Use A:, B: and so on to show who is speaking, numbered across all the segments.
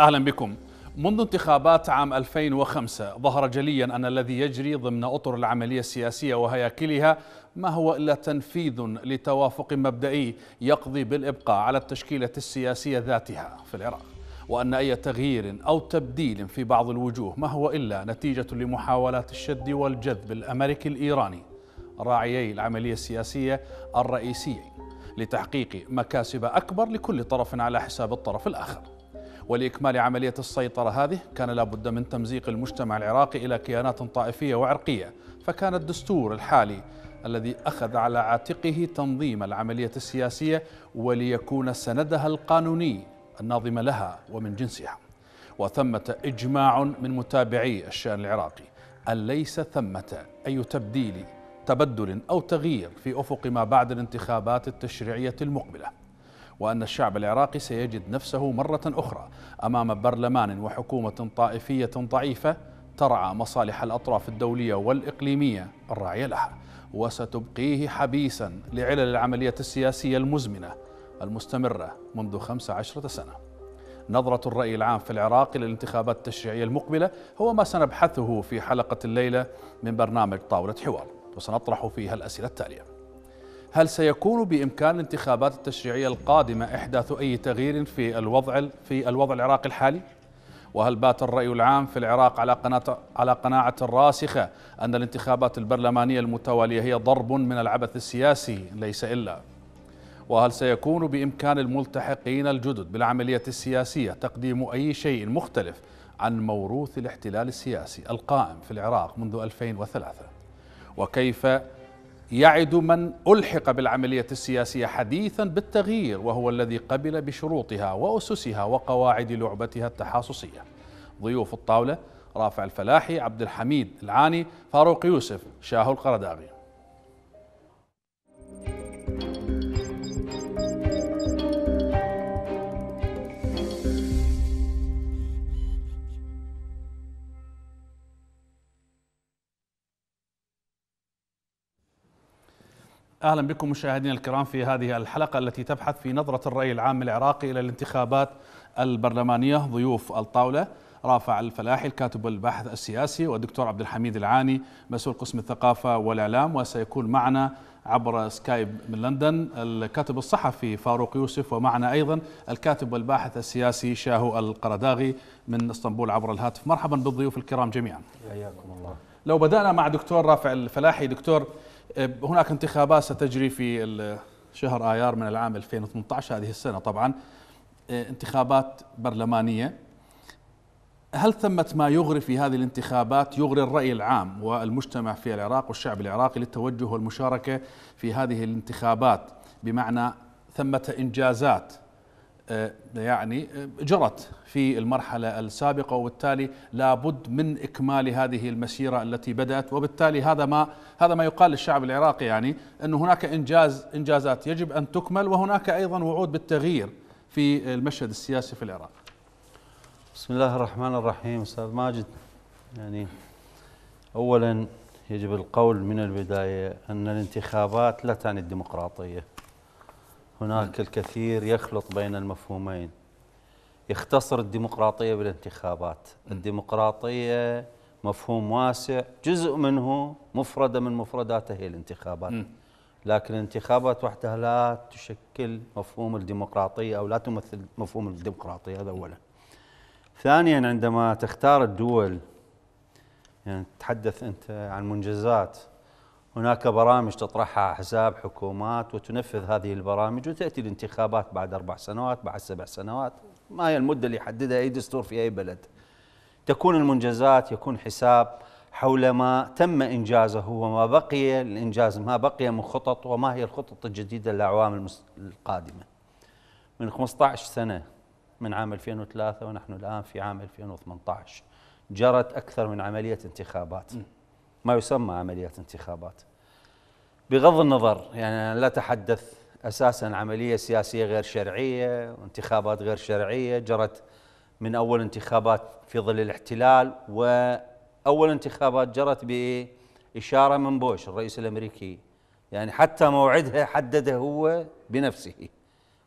A: أهلا بكم منذ انتخابات عام 2005 ظهر جليا أن الذي يجري ضمن أطر العملية السياسية وهياكلها ما هو إلا تنفيذ لتوافق مبدئي يقضي بالإبقاء على التشكيلة السياسية ذاتها في العراق وأن أي تغيير أو تبديل في بعض الوجوه ما هو إلا نتيجة لمحاولات الشد والجذب الأمريكي الإيراني راعيي العملية السياسية الرئيسيين لتحقيق مكاسب أكبر لكل طرف على حساب الطرف الآخر ولإكمال عملية السيطرة هذه كان لابد من تمزيق المجتمع العراقي إلى كيانات طائفية وعرقية فكان الدستور الحالي الذي أخذ على عاتقه تنظيم العملية السياسية وليكون سندها القانوني الناظم لها ومن جنسها وثمة إجماع من متابعي الشأن العراقي أن ليس ثمة أي تبديل تبدل أو تغيير في أفق ما بعد الانتخابات التشريعية المقبلة وأن الشعب العراقي سيجد نفسه مرة أخرى أمام برلمان وحكومة طائفية ضعيفة ترعى مصالح الأطراف الدولية والإقليمية الراعية لها وستبقيه حبيسا لعلل العملية السياسية المزمنة المستمرة منذ 15 سنة نظرة الرأي العام في العراق للانتخابات التشريعية المقبلة هو ما سنبحثه في حلقة الليلة من برنامج طاولة حوار وسنطرح فيها الأسئلة التالية هل سيكون بإمكان الانتخابات التشريعية القادمة إحداث أي تغيير في الوضع في الوضع العراقي الحالي؟ وهل بات الرأي العام في العراق على قناه على قناعة راسخة أن الانتخابات البرلمانية المتوالية هي ضرب من العبث السياسي ليس إلا؟ وهل سيكون بإمكان الملتحقين الجدد بالعملية السياسية تقديم أي شيء مختلف عن موروث الاحتلال السياسي القائم في العراق منذ 2003 وكيف يعد من ألحق بالعملية السياسية حديثا بالتغيير وهو الذي قبل بشروطها وأسسها وقواعد لعبتها التحاصصية ضيوف الطاولة رافع الفلاحي عبد الحميد العاني فاروق يوسف شاه القرداغي اهلا بكم مشاهدينا الكرام في هذه الحلقه التي تبحث في نظره الراي العام العراقي الى الانتخابات البرلمانيه ضيوف الطاوله رافع الفلاحي الكاتب والباحث السياسي والدكتور عبد الحميد العاني مسؤول قسم الثقافه والاعلام وسيكون معنا عبر سكايب من لندن الكاتب الصحفي فاروق يوسف ومعنا ايضا الكاتب والباحث السياسي شاهو القرداغي من اسطنبول عبر الهاتف مرحبا بالضيوف الكرام جميعا
B: حياكم الله
A: لو بدانا مع دكتور رافع الفلاحي دكتور هناك انتخابات ستجري في شهر آيار من العام 2018 هذه السنة طبعا انتخابات برلمانية هل ثمة ما يغري في هذه الانتخابات يغري الرأي العام والمجتمع في العراق والشعب العراقي للتوجه والمشاركة في هذه الانتخابات بمعنى ثمة إنجازات آه، يعني آه، جرت في المرحلة السابقة وبالتالي لابد من إكمال هذه المسيرة التي بدأت وبالتالي هذا ما هذا ما يقال للشعب العراقي يعني أن هناك إنجاز إنجازات يجب أن تكمل وهناك أيضا وعود بالتغيير في المشهد السياسي في العراق
B: بسم الله الرحمن الرحيم أستاذ ماجد يعني أولا يجب القول من البداية أن الانتخابات لا تعني الديمقراطية هناك الكثير يخلط بين المفهومين يختصر الديمقراطية بالانتخابات الديمقراطية مفهوم واسع جزء منه مفردة من مفرداته هي الانتخابات لكن الانتخابات وحدها لا تشكل مفهوم الديمقراطية أو لا تمثل مفهوم الديمقراطية هذا أولا ثانيا عندما تختار الدول يعني تتحدث أنت عن منجزات هناك برامج تطرحها احزاب حكومات وتنفذ هذه البرامج وتاتي الانتخابات بعد اربع سنوات بعد سبع سنوات ما هي المده اللي يحددها اي دستور في اي بلد تكون المنجزات يكون حساب حول ما تم انجازه وما بقي الانجاز ما بقي من خطط وما هي الخطط الجديده للاعوام القادمه من 15 سنه من عام 2003 ونحن الان في عام 2018 جرت اكثر من عمليه انتخابات م. ما يسمى عمليات انتخابات بغض النظر يعني أنا لا أتحدث أساسا عملية سياسية غير شرعية وانتخابات غير شرعية جرت من أول انتخابات في ظل الاحتلال وأول انتخابات جرت بإشارة من بوش الرئيس الأمريكي يعني حتى موعدها حدده هو بنفسه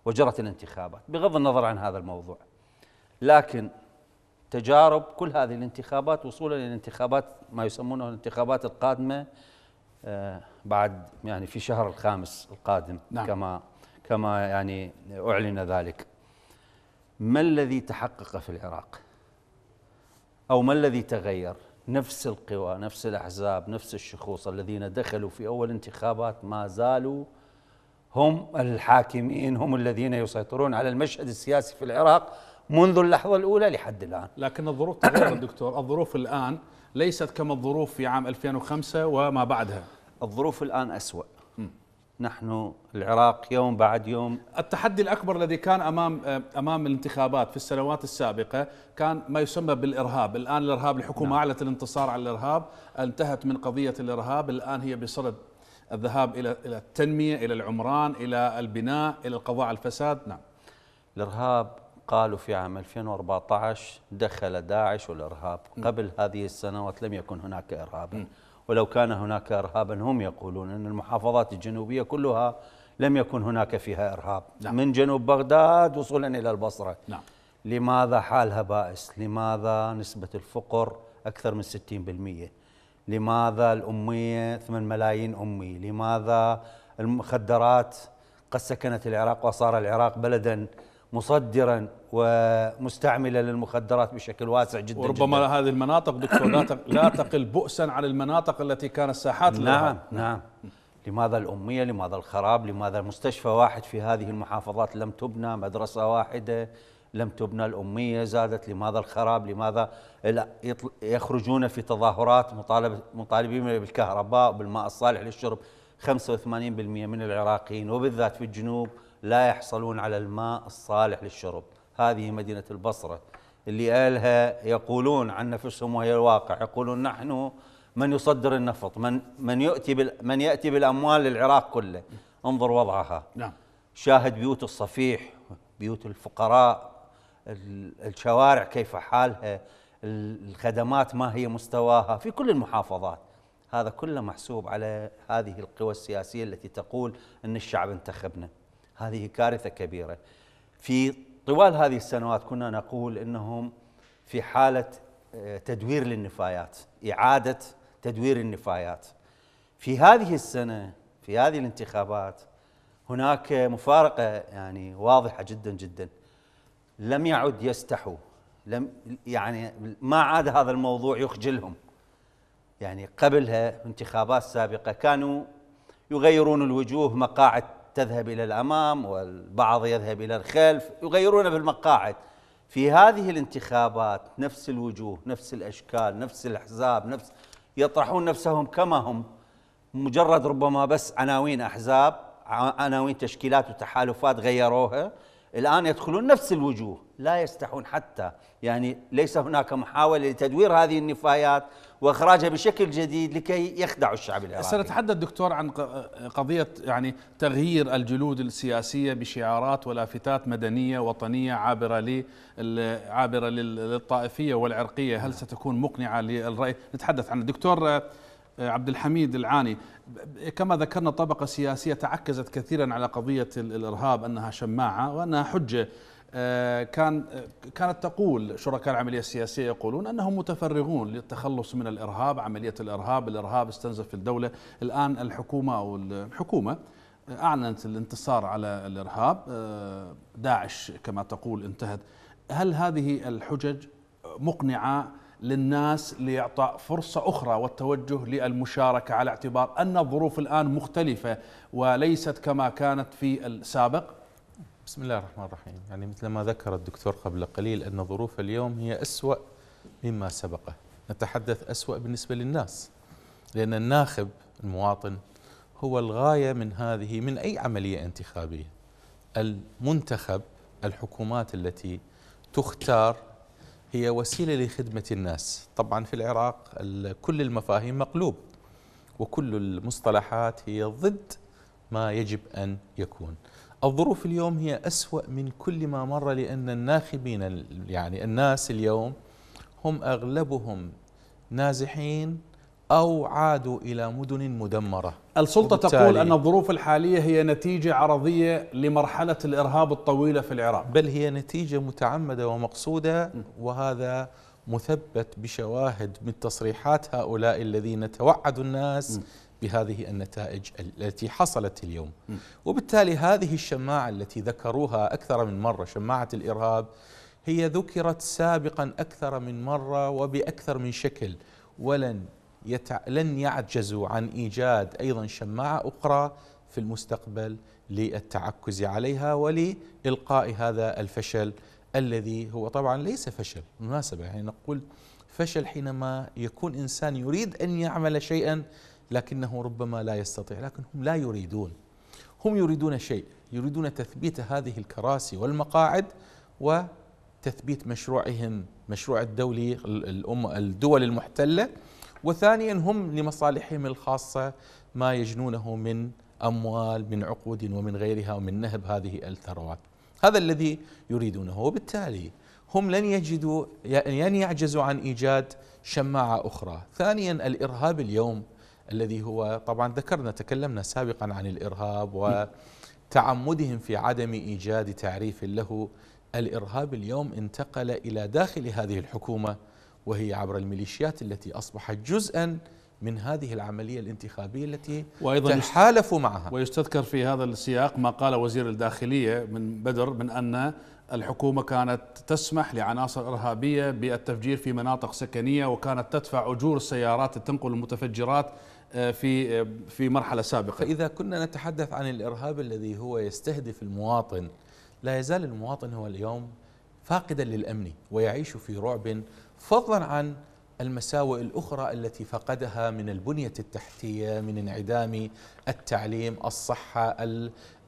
B: وجرت الانتخابات بغض النظر عن هذا الموضوع لكن تجارب كل هذه الانتخابات وصولا للانتخابات ما يسمونه الانتخابات القادمه آه، بعد يعني في شهر الخامس القادم نعم. كما كما يعني اعلن ذلك ما الذي تحقق في العراق او ما الذي تغير نفس القوى نفس الاحزاب نفس الشخوص الذين دخلوا في اول انتخابات ما زالوا هم الحاكمين هم الذين يسيطرون على المشهد السياسي في العراق منذ اللحظة الأولى لحد الآن لكن الظروف تغيرت دكتور الظروف الآن ليست كما الظروف في عام
A: 2005 وما بعدها الظروف الآن أسوأ
B: نحن العراق
A: يوم بعد يوم التحدي الأكبر الذي كان أمام أمام الانتخابات في السنوات السابقة كان ما يسمى بالإرهاب الآن الإرهاب الحكومة نعم. أعلت الانتصار على الإرهاب انتهت من قضية الإرهاب الآن هي بصدد الذهاب إلى إلى التنمية إلى العمران إلى
B: البناء إلى القضاء على الفساد نعم الإرهاب قالوا في عام 2014 دخل داعش والإرهاب قبل هذه السنوات لم يكن هناك إرهابا ولو كان هناك إرهابا هم يقولون أن المحافظات الجنوبية كلها لم يكن هناك فيها إرهاب نعم. من جنوب بغداد وصولا إلى البصرة نعم. لماذا حالها بائس لماذا نسبة الفقر أكثر من 60% لماذا الأمية 8 ملايين أمي لماذا المخدرات قد سكنت العراق وصار العراق بلدا مصدرا ومستعملا للمخدرات بشكل واسع جدا وربما جداً. هذه المناطق دكتور لا تقل بؤسا على المناطق التي كانت ساحات نعم نعم لماذا الأمية لماذا الخراب لماذا مستشفى واحد في هذه المحافظات لم تبنى مدرسة واحدة لم تبنى الأمية زادت لماذا الخراب لماذا يخرجون في تظاهرات مطالب مطالبين بالكهرباء وبالماء الصالح للشرب 85% من العراقيين وبالذات في الجنوب لا يحصلون على الماء الصالح للشرب هذه مدينة البصرة اللي أهلها يقولون عن نفسهم وهي الواقع يقولون نحن من يصدر النفط من من يؤتي من يأتي بالأموال للعراق كله انظر وضعها نعم شاهد بيوت الصفيح بيوت الفقراء الشوارع كيف حالها الخدمات ما هي مستواها في كل المحافظات هذا كله محسوب على هذه القوى السياسية التي تقول أن الشعب انتخبنا هذه كارثة كبيرة في طوال هذه السنوات كنا نقول أنهم في حالة آه، تدوير للنفايات إعادة تدوير النفايات في هذه السنة في هذه الانتخابات هناك مفارقة يعني واضحة جدا جدا لم يعد يستحوا لم يعني ما عاد هذا الموضوع يخجلهم يعني قبلها انتخابات سابقة كانوا يغيرون الوجوه مقاعد تذهب إلى الأمام والبعض يذهب إلى الخلف يغيرون في المقاعد في هذه الانتخابات نفس الوجوه نفس الأشكال نفس الأحزاب نفس يطرحون نفسهم كما هم مجرد ربما بس عناوين أحزاب عناوين تشكيلات وتحالفات غيروها الآن يدخلون نفس الوجوه لا يستحون حتى يعني ليس هناك محاولة لتدوير هذه النفايات واخراجها بشكل جديد لكي يخدعوا الشعب العراقي
A: سنتحدث دكتور عن قضيه يعني تغيير الجلود السياسيه بشعارات ولافتات مدنيه وطنيه عابره عابره للطائفيه والعرقيه هل ستكون مقنعه للراي نتحدث عن الدكتور آه، آه، عبد الحميد العاني كما ذكرنا طبقة سياسية تعكزت كثيرا على قضية الإرهاب أنها شماعة وأنها حجة آه، كان آه، كانت تقول شركاء العمليه السياسيه يقولون انهم متفرغون للتخلص من الارهاب، عمليه الارهاب، الارهاب استنزف الدوله، الان الحكومه او الحكومه اعلنت الانتصار على الارهاب، آه، داعش كما تقول انتهت، هل هذه الحجج مقنعه للناس لإعطاء فرصة أخرى والتوجه للمشاركة على اعتبار أن الظروف الآن مختلفة وليست كما كانت في
C: السابق بسم الله الرحمن الرحيم يعني مثل ما ذكر الدكتور قبل قليل أن ظروف اليوم هي أسوأ مما سبقه نتحدث أسوأ بالنسبة للناس لأن الناخب المواطن هو الغاية من هذه من أي عملية انتخابية المنتخب الحكومات التي تختار هي وسيلة لخدمة الناس طبعا في العراق كل المفاهيم مقلوب وكل المصطلحات هي ضد ما يجب أن يكون الظروف اليوم هي أسوأ من كل ما مر لأن الناخبين يعني الناس اليوم هم أغلبهم نازحين أو عادوا إلى مدن مدمرة السلطة تقول أن الظروف الحالية هي نتيجة عرضية لمرحلة الإرهاب الطويلة في العراق بل هي نتيجة متعمدة ومقصودة وهذا مثبت بشواهد من تصريحات هؤلاء الذين توعدوا الناس م. بهذه النتائج التي حصلت اليوم وبالتالي هذه الشماعة التي ذكروها أكثر من مرة شماعة الإرهاب هي ذكرت سابقا أكثر من مرة وبأكثر من شكل ولن يتع... لن يعجزوا عن إيجاد أيضا شماعة أخرى في المستقبل للتعكز عليها ولإلقاء هذا الفشل الذي هو طبعا ليس فشل بالمناسبة يعني نقول فشل حينما يكون إنسان يريد أن يعمل شيئا لكنه ربما لا يستطيع لكن هم لا يريدون هم يريدون شيء يريدون تثبيت هذه الكراسي والمقاعد وتثبيت مشروعهم مشروع الدولي الدول المحتله وثانيا هم لمصالحهم الخاصه ما يجنونه من اموال من عقود ومن غيرها ومن نهب هذه الثروات هذا الذي يريدونه وبالتالي هم لن يجدوا يعني لن يعجزوا عن ايجاد شماعه اخرى ثانيا الارهاب اليوم الذي هو طبعا ذكرنا تكلمنا سابقا عن الإرهاب وتعمدهم في عدم إيجاد تعريف له الإرهاب اليوم انتقل إلى داخل هذه الحكومة وهي عبر الميليشيات التي أصبحت جزءا من هذه العملية الانتخابية التي وأيضا
A: تحالفوا معها ويستذكر في هذا السياق ما قال وزير الداخلية من بدر من أن الحكومة كانت تسمح لعناصر إرهابية بالتفجير في مناطق سكنية وكانت تدفع أجور السيارات تنقل المتفجرات
C: آه، في آه، في مرحله سابقه فاذا كنا نتحدث عن الارهاب الذي هو يستهدف المواطن لا يزال المواطن هو اليوم فاقدا للامن ويعيش في رعب فضلا عن المساوئ الاخرى التي فقدها من البنيه التحتيه من انعدام التعليم، الصحه،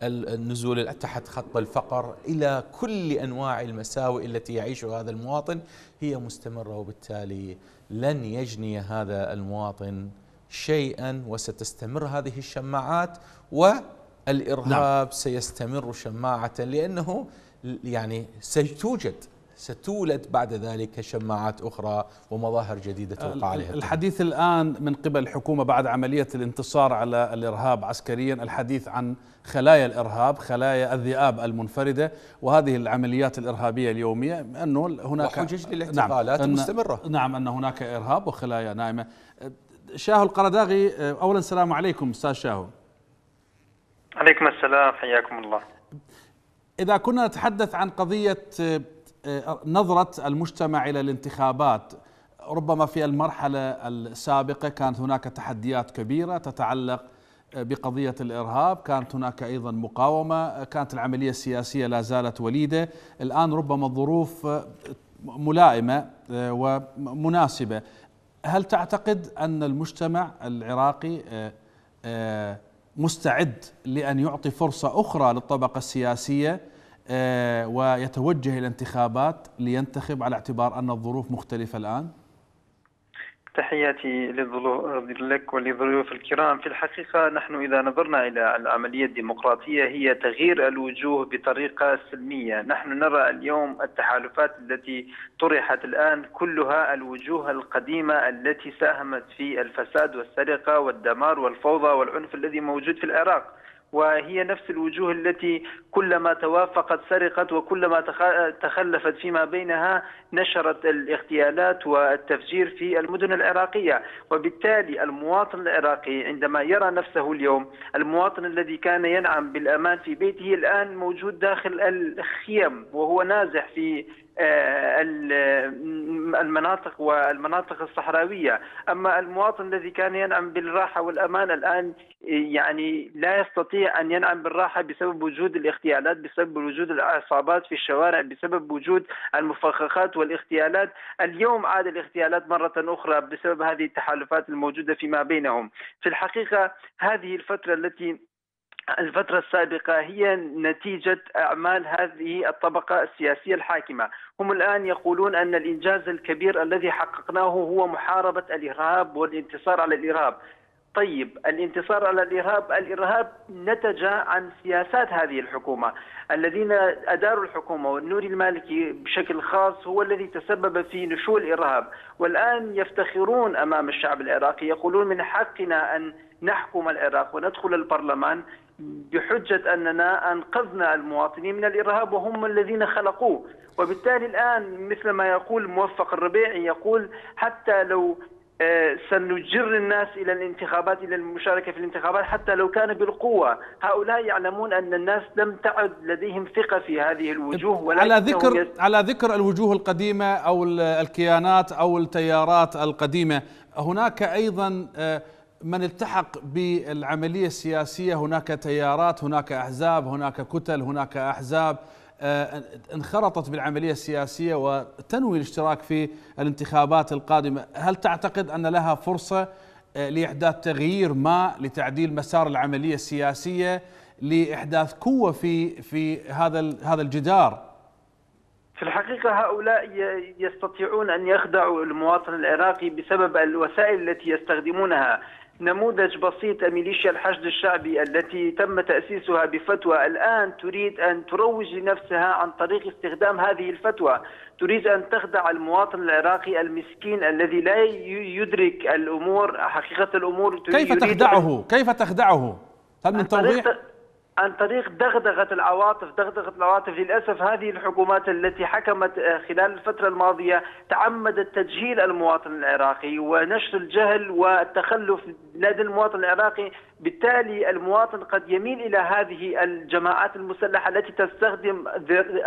C: النزول تحت خط الفقر الى كل انواع المساوئ التي يعيشها هذا المواطن هي مستمره وبالتالي لن يجني هذا المواطن شيئا وستستمر هذه الشماعات والإرهاب نعم. سيستمر شماعة لأنه يعني ستوجد ستولد بعد ذلك شماعات أخرى ومظاهر جديدة توقع عليها الحديث الآن من قبل الحكومة
A: بعد عملية الانتصار على الإرهاب عسكريا الحديث عن خلايا الإرهاب خلايا الذئاب المنفردة وهذه العمليات الإرهابية اليومية أنه هناك وحجج للاعتقالات نعم المستمرة نعم أن هناك إرهاب وخلايا نائمة شاهو القرداغي آه، اولا السلام عليكم استاذ شاهو
D: عليكم السلام حياكم الله
A: اذا كنا نتحدث عن قضيه آه، آه، نظره المجتمع الى الانتخابات ربما في المرحله السابقه كانت هناك تحديات كبيره تتعلق بقضية الإرهاب كانت هناك أيضا مقاومة كانت العملية السياسية لا زالت وليدة الآن ربما الظروف ملائمة ومناسبة هل تعتقد أن المجتمع العراقي آه، آه، مستعد لأن يعطي فرصة أخرى للطبقة السياسية آه، ويتوجه إلى انتخابات لينتخب على اعتبار أن الظروف مختلفة الآن؟
D: تحياتي لك ولضيوف الكرام في الحقيقة نحن إذا نظرنا إلى العملية الديمقراطية هي تغيير الوجوه بطريقة سلمية نحن نرى اليوم التحالفات التي طرحت الآن كلها الوجوه القديمة التي ساهمت في الفساد والسرقة والدمار والفوضى والعنف الذي موجود في العراق وهي نفس الوجوه التي كلما توافقت سرقت وكلما تخلفت فيما بينها نشرت الاغتيالات والتفجير في المدن العراقيه وبالتالي المواطن العراقي عندما يرى نفسه اليوم المواطن الذي كان ينعم بالامان في بيته الان موجود داخل الخيم وهو نازح في آه، المناطق والمناطق الصحراوية أما المواطن الذي كان ينعم بالراحة والأمان الآن يعني لا يستطيع أن ينعم بالراحة بسبب وجود الاغتيالات بسبب وجود العصابات في الشوارع بسبب وجود المفخخات والاغتيالات اليوم عاد الاغتيالات مرة أخرى بسبب هذه التحالفات الموجودة فيما بينهم في الحقيقة هذه الفترة التي الفترة السابقة هي نتيجة أعمال هذه الطبقة السياسية الحاكمة هم الآن يقولون أن الإنجاز الكبير الذي حققناه هو محاربة الإرهاب والانتصار على الإرهاب طيب الانتصار على الارهاب، الارهاب نتج عن سياسات هذه الحكومه، الذين اداروا الحكومه والنور المالكي بشكل خاص هو الذي تسبب في نشوء الارهاب، والان يفتخرون امام الشعب العراقي يقولون من حقنا ان نحكم العراق وندخل البرلمان بحجة أننا أنقذنا المواطنين من الإرهاب وهم الذين خلقوه وبالتالي الآن مثل ما يقول موفق الربيعي يقول حتى لو آه، سنجر الناس الى الانتخابات الى المشاركه في الانتخابات حتى لو كان بالقوه، هؤلاء يعلمون ان الناس لم تعد لديهم ثقه في هذه الوجوه على ذكر يت...
A: على ذكر الوجوه القديمه او الكيانات او التيارات القديمه، هناك ايضا آه، من التحق بالعملية السياسية هناك تيارات هناك أحزاب هناك كتل هناك أحزاب آه، انخرطت بالعملية السياسية وتنوي الاشتراك في الانتخابات القادمة هل تعتقد أن لها فرصة آه، لإحداث تغيير ما لتعديل مسار العملية السياسية لإحداث قوة في في هذا هذا الجدار
D: في الحقيقة هؤلاء يستطيعون أن يخدعوا المواطن العراقي بسبب الوسائل التي يستخدمونها نموذج بسيط ميليشيا الحشد الشعبي التي تم تأسيسها بفتوى الآن تريد أن تروج لنفسها عن طريق استخدام هذه الفتوى تريد أن تخدع المواطن العراقي المسكين الذي لا يدرك الأمور حقيقة الأمور كيف تخدعه؟
A: كيف تخدعه؟ هل من توضيح؟
D: عن طريق دغدغة العواطف دغدغة العواطف للأسف هذه الحكومات التي حكمت آه، خلال الفترة الماضية تعمدت تجهيل المواطن العراقي ونشر الجهل والتخلف لدى المواطن العراقي بالتالي المواطن قد يميل الى هذه الجماعات المسلحه التي تستخدم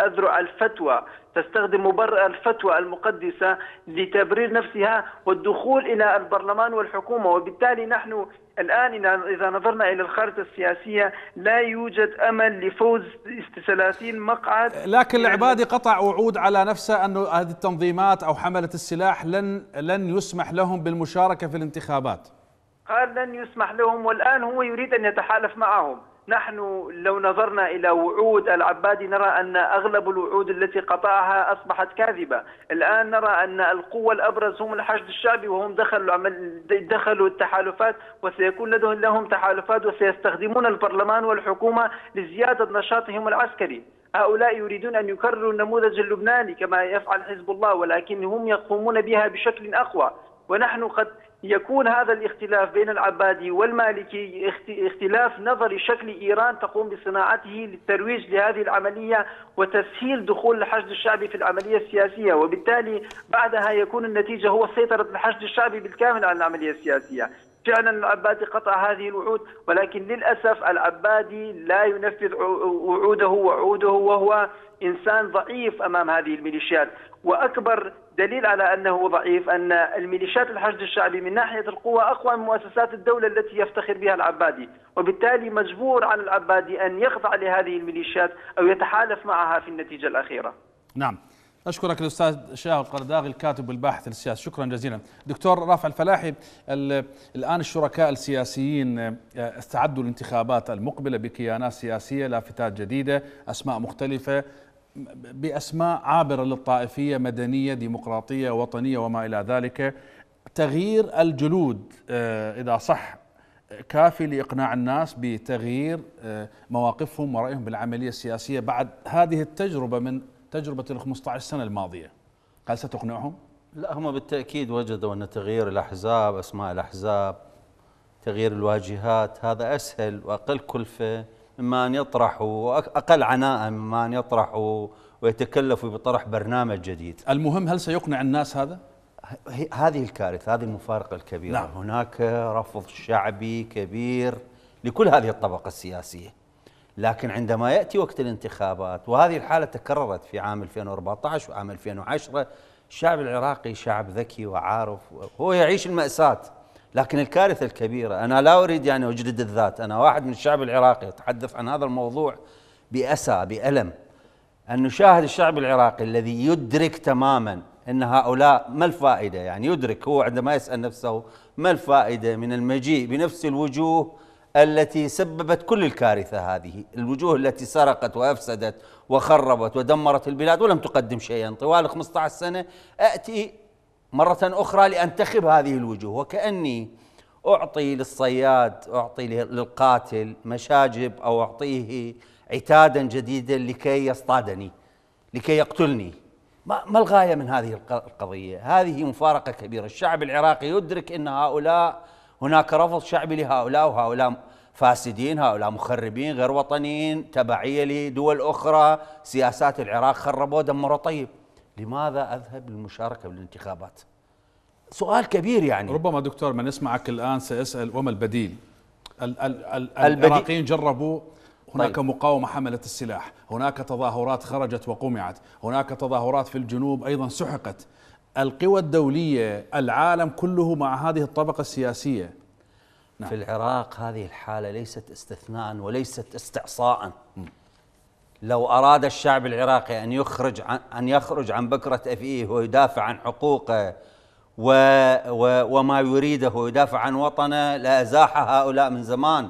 D: اذرع الفتوى، تستخدم مبرر الفتوى المقدسه لتبرير نفسها والدخول الى البرلمان والحكومه، وبالتالي نحن الان اذا نظرنا الى الخارطه السياسيه لا يوجد امل لفوز 30 مقعد لكن العبادي
A: قطع وعود على نفسه انه هذه التنظيمات او حمله السلاح لن لن يسمح لهم بالمشاركه في الانتخابات.
D: قال لن يسمح لهم والآن هو يريد أن يتحالف معهم نحن لو نظرنا إلى وعود العبادي نرى أن أغلب الوعود التي قطعها أصبحت كاذبة الآن نرى أن القوة الأبرز هم الحشد الشعبي وهم دخلوا, عمل دخلوا التحالفات وسيكون لديهم لهم تحالفات وسيستخدمون البرلمان والحكومة لزيادة نشاطهم العسكري هؤلاء يريدون أن يكرروا النموذج اللبناني كما يفعل حزب الله ولكن هم يقومون بها بشكل أقوى ونحن قد يكون هذا الاختلاف بين العبادي والمالكي اختلاف نظري شكل إيران تقوم بصناعته للترويج لهذه العملية وتسهيل دخول الحشد الشعبي في العملية السياسية وبالتالي بعدها يكون النتيجة هو سيطرة الحشد الشعبي بالكامل على العملية السياسية فعلا العبادي قطع هذه الوعود ولكن للأسف العبادي لا ينفذ وعوده وعوده وهو إنسان ضعيف أمام هذه الميليشيات وأكبر دليل على أنه ضعيف أن الميليشيات الحشد الشعبي من ناحية القوة أقوى من مؤسسات الدولة التي يفتخر بها العبادي وبالتالي مجبور على العبادي أن يخضع لهذه الميليشيات أو يتحالف معها في النتيجة الأخيرة
A: نعم اشكرك الاستاذ شاه القرداغي الكاتب والباحث السياسي شكرا جزيلا دكتور رافع الفلاحي الان الشركاء السياسيين آه، استعدوا للانتخابات المقبله بكيانات سياسيه لافتات جديده اسماء مختلفه باسماء عابره للطائفيه مدنيه ديمقراطيه وطنيه وما الى ذلك تغيير الجلود آه، اذا صح كافي لاقناع الناس بتغيير آه، مواقفهم ورايهم بالعمليه السياسيه بعد هذه التجربه من تجربة ال 15 سنة الماضية هل ستقنعهم؟
B: لا هم بالتأكيد وجدوا أن تغيير الأحزاب أسماء الأحزاب تغيير الواجهات هذا أسهل وأقل كلفة مما أن يطرحوا اقل عناء مما أن يطرحوا ويتكلفوا بطرح برنامج جديد المهم هل سيقنع الناس هذا؟ هذه الكارثة هذه المفارقة الكبيرة نعم. هناك رفض شعبي كبير لكل هذه الطبقة السياسية لكن عندما يأتي وقت الانتخابات وهذه الحالة تكررت في عام 2014 وعام 2010 الشعب العراقي شعب ذكي وعارف هو يعيش المأساة لكن الكارثة الكبيرة أنا لا أريد يعني أجلد الذات أنا واحد من الشعب العراقي أتحدث عن هذا الموضوع بأسى بألم أن نشاهد الشعب العراقي الذي يدرك تماما أن هؤلاء ما الفائدة يعني يدرك هو عندما يسأل نفسه ما الفائدة من المجيء بنفس الوجوه التي سببت كل الكارثة هذه الوجوه التي سرقت وأفسدت وخربت ودمرت البلاد ولم تقدم شيئا طوال 15 سنة أتي مرة أخرى لأنتخب هذه الوجوه وكأني أعطي للصياد أعطي للقاتل مشاجب أو أعطيه عتادا جديدا لكي يصطادني لكي يقتلني ما, ما الغاية من هذه القضية هذه مفارقة كبيرة الشعب العراقي يدرك أن هؤلاء هناك رفض شعبي لهؤلاء وهؤلاء فاسدين هؤلاء مخربين غير وطنيين تبعية لدول أخرى سياسات العراق خربوا دمروا طيب لماذا أذهب للمشاركة بالانتخابات
A: سؤال كبير يعني ربما دكتور من يسمعك الآن سيسأل وما البديل ال ال ال البديل العراقيين جربوا هناك طيب. مقاومة حملت السلاح هناك تظاهرات خرجت وقمعت هناك تظاهرات في الجنوب أيضا سحقت القوى الدولية العالم كله مع هذه الطبقة السياسية نعم.
B: في العراق هذه الحالة ليست استثناء وليست استعصاء لو أراد الشعب العراقي أن يخرج عن أن يخرج عن بكرة أفئيه ويدافع عن حقوقه و و وما يريده ويدافع عن وطنه لأزاح هؤلاء من زمان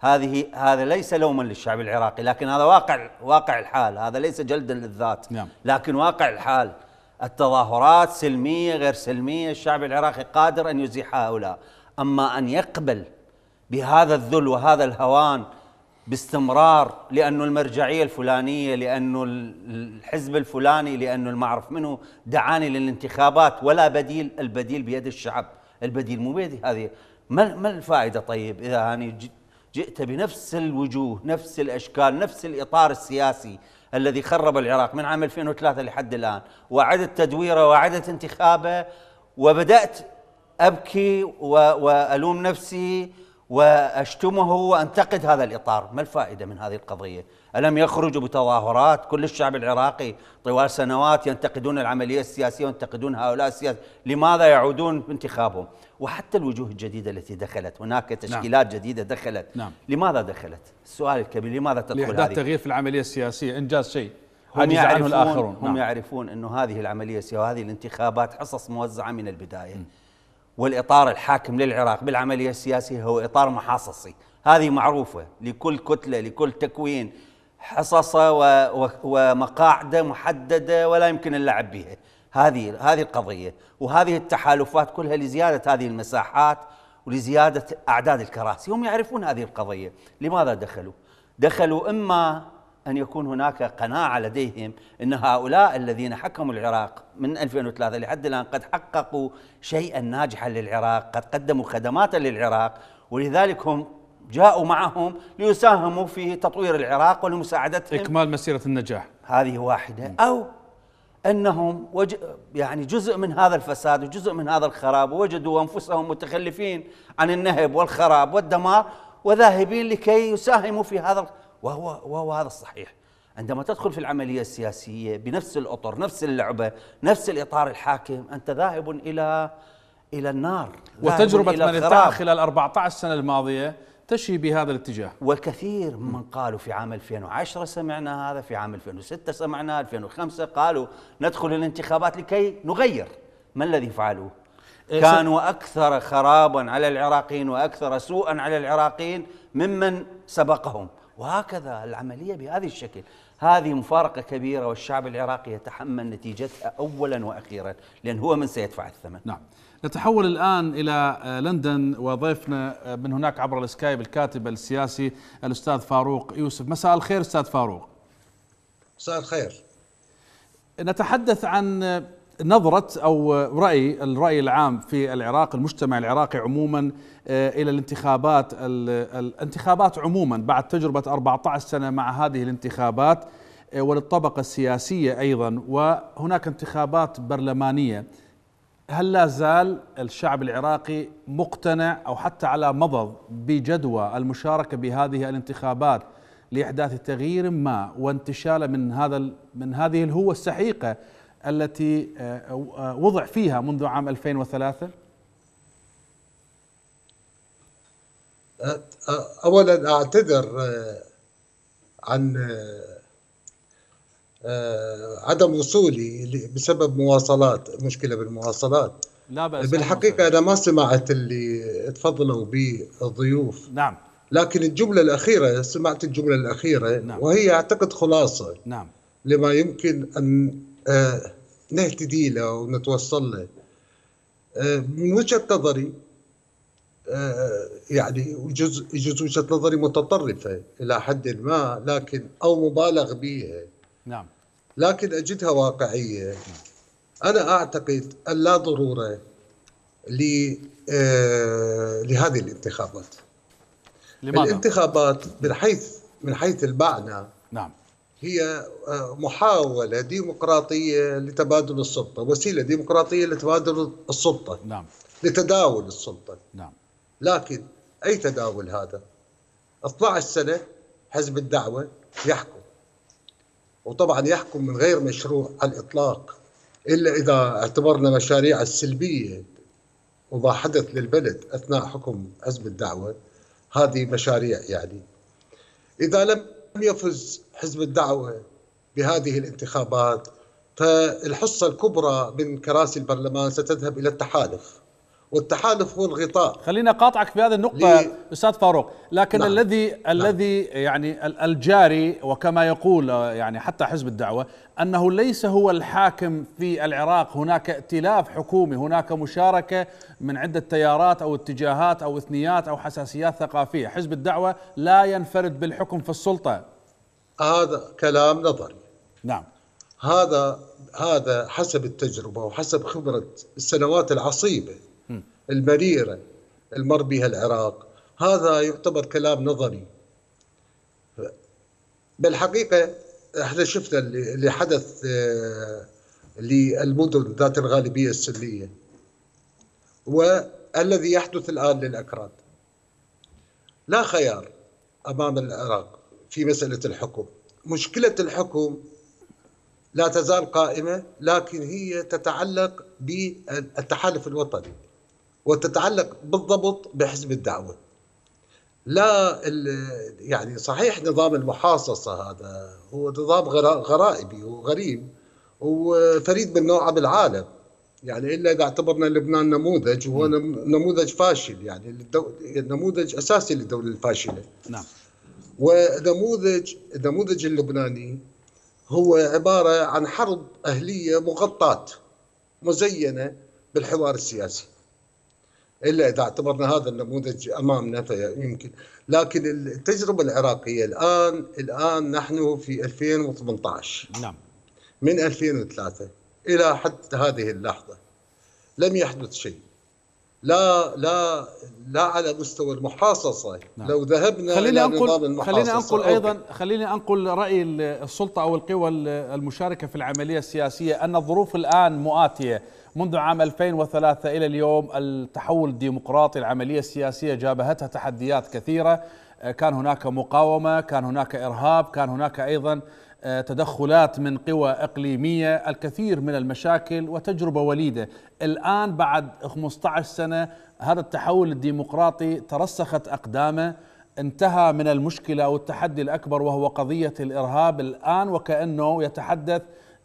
B: هذه هذا ليس لوما للشعب العراقي لكن هذا واقع واقع الحال هذا ليس جلدا للذات نعم. لكن واقع الحال التظاهرات سلمية غير سلمية الشعب العراقي قادر أن يزيح هؤلاء أما أن يقبل بهذا الذل وهذا الهوان باستمرار لأنه المرجعية الفلانية لأنه الحزب الفلاني لأنه المعرف منه دعاني للانتخابات ولا بديل البديل بيد الشعب البديل مو بيد هذه ما ما الفائدة طيب إذا هاني جئت بنفس الوجوه نفس الأشكال نفس الإطار السياسي الذي خرب العراق من عام 2003 لحد الآن وعدت تدويره وعدت انتخابه وبدأت أبكي وألوم نفسي واشتمه وانتقد هذا الاطار، ما الفائده من هذه القضيه؟ الم يخرجوا بتظاهرات كل الشعب العراقي طوال سنوات ينتقدون العمليه السياسيه وينتقدون هؤلاء السياسيين، لماذا يعودون بانتخابهم؟ وحتى الوجوه الجديدة التي دخلت هناك نعم. تشكيلات نعم. جديدة دخلت نعم. لماذا دخلت؟ السؤال الكبير لماذا تدخل لإحداث تغيير في
A: العملية السياسية إنجاز شيء هم يعرفون الآخرون هم نعم.
B: يعرفون أنه هذه العملية وهذه الانتخابات حصص موزعة من البداية م. والإطار الحاكم للعراق بالعملية السياسية هو إطار محاصصي هذه معروفة لكل كتلة لكل تكوين حصصة ومقاعدة محددة ولا يمكن اللعب بها هذه هذه القضيه وهذه التحالفات كلها لزياده هذه المساحات ولزياده اعداد الكراسي، هم يعرفون هذه القضيه، لماذا دخلوا؟ دخلوا اما ان يكون هناك قناعه لديهم ان هؤلاء الذين حكموا العراق من 2003 لحد الان قد حققوا شيئا ناجحا للعراق، قد قدموا خدمات للعراق ولذلك هم جاءوا معهم ليساهموا في تطوير العراق ولمساعدتهم اكمال مسيره النجاح هذه واحده او انهم وج... يعني جزء من هذا الفساد وجزء من هذا الخراب ووجدوا انفسهم متخلفين عن النهب والخراب والدمار وذاهبين لكي يساهموا في هذا وهو وهو هذا الصحيح عندما تدخل في العمليه السياسيه بنفس الاطر نفس اللعبه نفس الاطار الحاكم انت ذاهب الى الى النار وتجربه من ارتاح
A: خلال 14
B: سنه الماضيه تشي بهذا الاتجاه وكثير من قالوا في عام 2010 سمعنا هذا في عام 2006 سمعنا 2005 قالوا ندخل الانتخابات لكي نغير ما الذي فعلوه إيه، كانوا أكثر خرابا على العراقيين وأكثر سوءا على العراقيين ممن سبقهم وهكذا العملية بهذا الشكل هذه مفارقة كبيرة والشعب العراقي يتحمل نتيجتها أولا وأخيرا لأن هو من سيدفع الثمن نعم
A: نتحول الآن إلى آه، لندن وضيفنا آه، من هناك عبر السكايب الكاتب السياسي الأستاذ فاروق يوسف مساء الخير أستاذ فاروق
E: مساء الخير
A: نتحدث عن آه، نظرة أو رأي الرأي العام في العراق المجتمع العراقي عموما إلى الانتخابات الانتخابات عموما بعد تجربة 14 سنة مع هذه الانتخابات وللطبقة السياسية أيضا وهناك انتخابات برلمانية هل لا زال الشعب العراقي مقتنع او حتى على مضض بجدوى المشاركه بهذه الانتخابات لاحداث تغيير ما وانتشال من هذا من هذه الهوه السحيقه التي آه، آه، وضع فيها منذ عام 2003
E: اولا اعتذر آه، عن آه، عدم وصولي بسبب مواصلات مشكله بالمواصلات لا بأس بالحقيقه انا ما سمعت اللي تفضلوا به الضيوف نعم لكن الجمله الاخيره سمعت الجمله الاخيره نعم. وهي اعتقد خلاصه نعم لما يمكن ان آه، نهتدي له ونتوصل له آه، من وجهه نظري يعني جزء يجوز وجهه نظري متطرفه الى حد ما لكن او مبالغ بها نعم لكن أجدها واقعية أنا أعتقد أن لا ضرورة آه، لهذه الانتخابات لماذا؟ الانتخابات من حيث من حيث المعنى نعم هي آه، محاولة ديمقراطية لتبادل السلطة وسيلة ديمقراطية لتبادل السلطة نعم لتداول السلطة نعم لكن أي تداول هذا 12 سنة حزب الدعوة يحكم وطبعا يحكم من غير مشروع على الإطلاق إلا إذا اعتبرنا مشاريع السلبية وما حدث للبلد أثناء حكم حزب الدعوة هذه مشاريع يعني إذا لم يفز حزب الدعوة بهذه الانتخابات فالحصة الكبرى من كراسي البرلمان ستذهب إلى التحالف والتحالف هو الغطاء خليني اقاطعك في هذه النقطه
A: استاذ فاروق لكن نعم. الذي نعم. الذي يعني الجاري وكما يقول يعني حتى حزب الدعوه انه ليس هو الحاكم في العراق هناك ائتلاف حكومي هناك مشاركه من عده تيارات او اتجاهات او اثنيات او حساسيات ثقافيه حزب الدعوه لا ينفرد بالحكم في السلطه هذا
E: كلام نظري نعم هذا هذا حسب التجربه وحسب خبره السنوات العصيبه المريرة المر بها العراق هذا يعتبر كلام نظري بالحقيقة احنا شفنا اللي حدث آه، للمدن ذات الغالبية السلية والذي يحدث الآن للأكراد لا خيار أمام العراق في مسألة الحكم مشكلة الحكم لا تزال قائمة لكن هي تتعلق بالتحالف الوطني وتتعلق بالضبط بحزب الدعوه لا يعني صحيح نظام المحاصصه هذا هو نظام غرائبي وغريب وفريد من نوعه بالعالم يعني الا اذا اعتبرنا لبنان نموذج وهو نموذج فاشل يعني نموذج اساسي للدوله الفاشله نعم ونموذج النموذج اللبناني هو عباره عن حرب اهليه مغطاه مزينه بالحوار السياسي الا اذا اعتبرنا هذا النموذج امامنا فيمكن لكن التجربه العراقيه الان الان نحن في 2018 نعم من 2003 الى حد هذه اللحظه لم يحدث شيء لا لا لا على مستوى المحاصصه نعم. لو ذهبنا خليني الى نظام المحاصصه خليني انقل ايضا
A: خليني انقل راي السلطه او القوى المشاركه في العمليه السياسيه ان الظروف الان مؤاتيه منذ عام 2003 إلى اليوم التحول الديمقراطي العملية السياسية جابهتها تحديات كثيرة آه، كان هناك مقاومة كان هناك إرهاب كان هناك أيضا آه، تدخلات من قوى إقليمية الكثير من المشاكل وتجربة وليدة الآن بعد 15 سنة هذا التحول الديمقراطي ترسخت أقدامه انتهى من المشكلة أو التحدي الأكبر وهو قضية الإرهاب الآن وكأنه يتحدث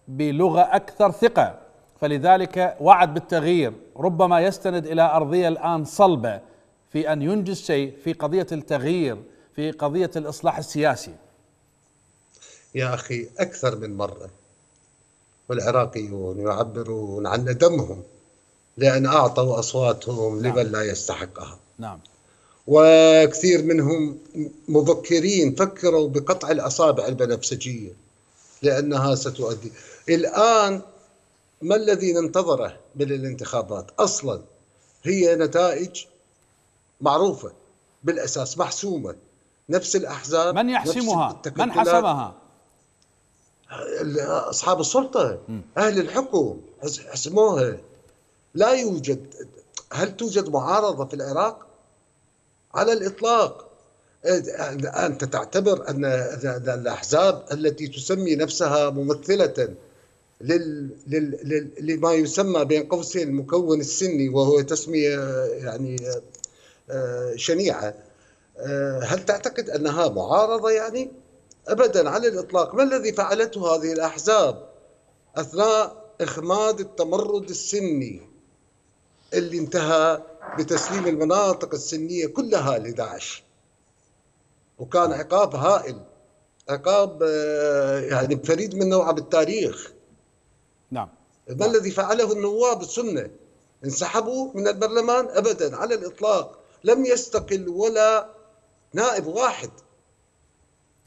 A: بلغة أكثر ثقة فلذلك وعد بالتغيير ربما يستند الى ارضيه الان صلبه في ان ينجز شيء
E: في قضيه التغيير في قضيه الاصلاح السياسي. يا اخي اكثر من مره والعراقيون يعبرون عن ندمهم لان اعطوا اصواتهم نعم. لمن لا يستحقها. نعم. وكثير منهم مبكرين فكروا بقطع الاصابع البنفسجيه لانها ستؤدي الان ما الذي ننتظره من الانتخابات اصلا هي نتائج معروفه بالاساس محسومه نفس الاحزاب من يحسمها من حسمها اصحاب السلطه اهل الحكم حسموها لا يوجد هل توجد معارضه في العراق على الاطلاق انت تعتبر ان الاحزاب التي تسمي نفسها ممثله لل... لل... لل... لما يسمى بين قوسين المكون السني وهو تسمية يعني آه، شنيعة آه، هل تعتقد أنها معارضة يعني؟ أبدا على الإطلاق ما الذي فعلته هذه الأحزاب أثناء إخماد التمرد السني اللي انتهى بتسليم المناطق السنية كلها لداعش وكان عقاب هائل عقاب آه، يعني فريد من نوعه بالتاريخ نعم ما نعم. الذي فعله النواب السنه انسحبوا من البرلمان ابدا على الاطلاق لم يستقل ولا نائب واحد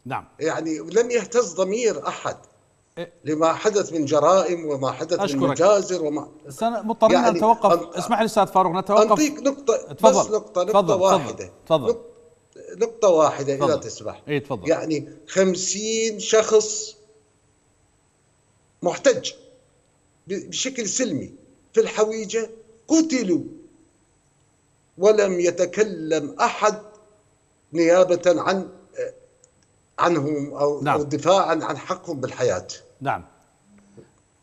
E: نعم يعني لم يهتز ضمير احد إيه. لما حدث من جرائم وما حدث أشكرك. من مجازر وما مضطرين يعني نتوقف أن... اسمح لي استاذ فاروق نتوقف اعطيك نقطه تفضل. بس نقطه نقطه تفضل. واحده تفضل. نقطه واحده تفضل. اذا تسمح إيه، تفضل يعني 50 شخص محتج بشكل سلمي في الحويجة قتلوا ولم يتكلم أحد نيابة عن عنهم أو, نعم. أو دفاعا عن حقهم بالحياة
A: نعم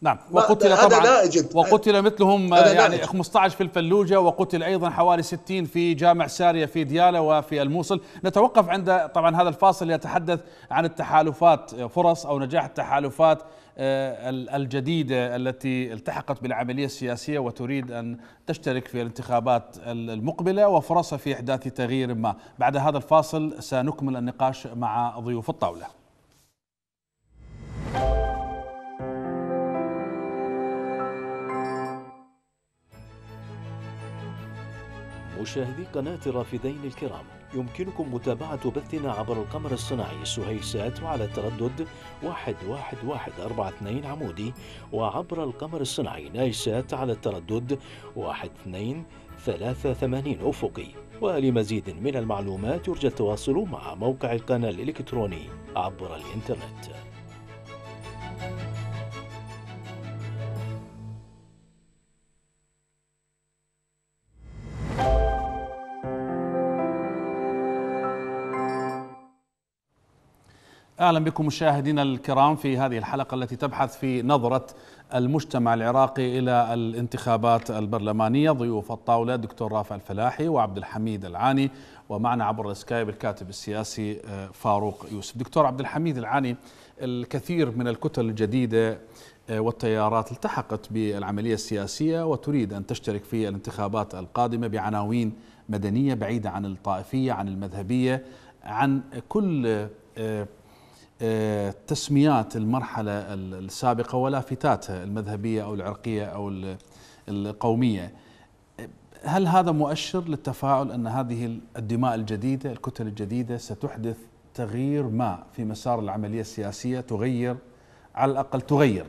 A: نعم
E: وقتل طبعا لا أجد. وقتل
A: مثلهم يعني لا 15 في الفلوجه وقتل ايضا حوالي 60 في جامع ساريه في ديالة وفي الموصل، نتوقف عند طبعا هذا الفاصل يتحدث عن التحالفات فرص او نجاح التحالفات آه، الجديدة التي التحقت بالعملية السياسية وتريد أن تشترك في الانتخابات المقبلة وفرصها في إحداث تغيير ما بعد هذا الفاصل سنكمل النقاش مع ضيوف الطاولة
B: مشاهدي قناة الرافدين الكرام
C: يمكنكم متابعة بثنا عبر القمر الصناعي سهيسات وعلى التردد 11142 عمودي وعبر القمر الصناعي نايسات على التردد 1238 أفقي ولمزيد من المعلومات يرجى التواصل مع موقع القناة الإلكتروني عبر الإنترنت
A: اهلا بكم مشاهدينا الكرام في هذه الحلقه التي تبحث في نظره المجتمع العراقي الى الانتخابات البرلمانيه ضيوف الطاوله دكتور رافع الفلاحي وعبد الحميد العاني ومعنا عبر السكايب الكاتب السياسي آه، فاروق يوسف دكتور عبد الحميد العاني الكثير من الكتل الجديده آه، والتيارات التحقت بالعمليه السياسيه وتريد ان تشترك في الانتخابات القادمه بعناوين مدنيه بعيده عن الطائفيه عن المذهبيه عن كل آه، تسميات المرحلة السابقة ولافتاتها المذهبية أو العرقية أو القومية هل هذا مؤشر للتفاؤل أن هذه الدماء الجديدة الكتل الجديدة ستحدث تغيير ما في مسار العملية السياسية تغير
C: على الأقل تغير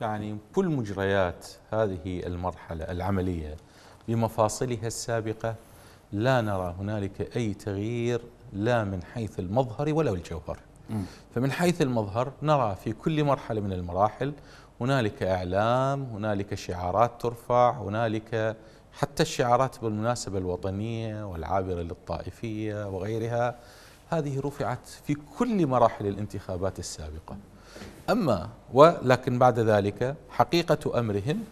C: يعني كل مجريات هذه المرحلة العملية بمفاصلها السابقة لا نرى هنالك أي تغيير لا من حيث المظهر ولا الجوهر فمن حيث المظهر نرى في كل مرحلة من المراحل هنالك إعلام هنالك شعارات ترفع هنالك حتى الشعارات بالمناسبة الوطنية والعابرة للطائفية وغيرها هذه رفعت في كل مراحل الانتخابات السابقة أما ولكن بعد ذلك حقيقة أمرهم